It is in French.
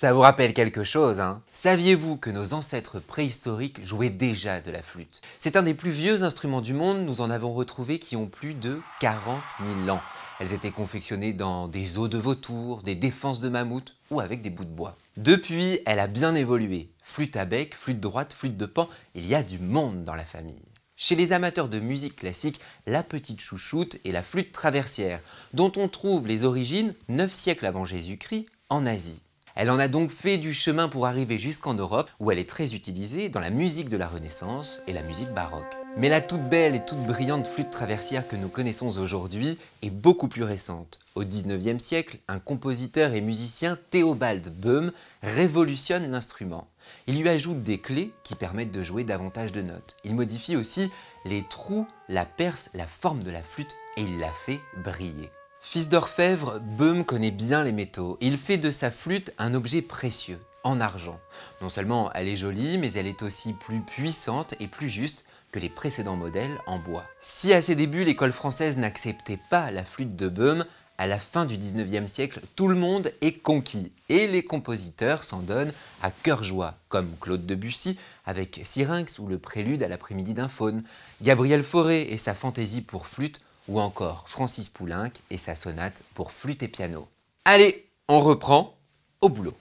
Ça vous rappelle quelque chose, hein Saviez-vous que nos ancêtres préhistoriques jouaient déjà de la flûte C'est un des plus vieux instruments du monde, nous en avons retrouvé qui ont plus de 40 000 ans. Elles étaient confectionnées dans des os de vautours, des défenses de mammouth ou avec des bouts de bois. Depuis, elle a bien évolué. Flûte à bec, flûte droite, flûte de pan, il y a du monde dans la famille. Chez les amateurs de musique classique, la petite chouchoute est la flûte traversière, dont on trouve les origines 9 siècles avant Jésus-Christ en Asie. Elle en a donc fait du chemin pour arriver jusqu'en Europe, où elle est très utilisée dans la musique de la Renaissance et la musique baroque. Mais la toute belle et toute brillante flûte traversière que nous connaissons aujourd'hui est beaucoup plus récente. Au 19e siècle, un compositeur et musicien, Théobald Böhm, révolutionne l'instrument. Il lui ajoute des clés qui permettent de jouer davantage de notes. Il modifie aussi les trous, la perce, la forme de la flûte et il la fait briller. Fils d'orfèvre, Böhm connaît bien les métaux. Il fait de sa flûte un objet précieux, en argent. Non seulement elle est jolie, mais elle est aussi plus puissante et plus juste que les précédents modèles en bois. Si à ses débuts l'école française n'acceptait pas la flûte de Böhm, à la fin du 19e siècle, tout le monde est conquis et les compositeurs s'en donnent à cœur joie, comme Claude Debussy avec Syrinx ou le prélude à l'après-midi d'un faune, Gabriel Fauré et sa fantaisie pour flûte ou encore Francis Poulenc et sa sonate pour flûte et piano. Allez, on reprend au boulot.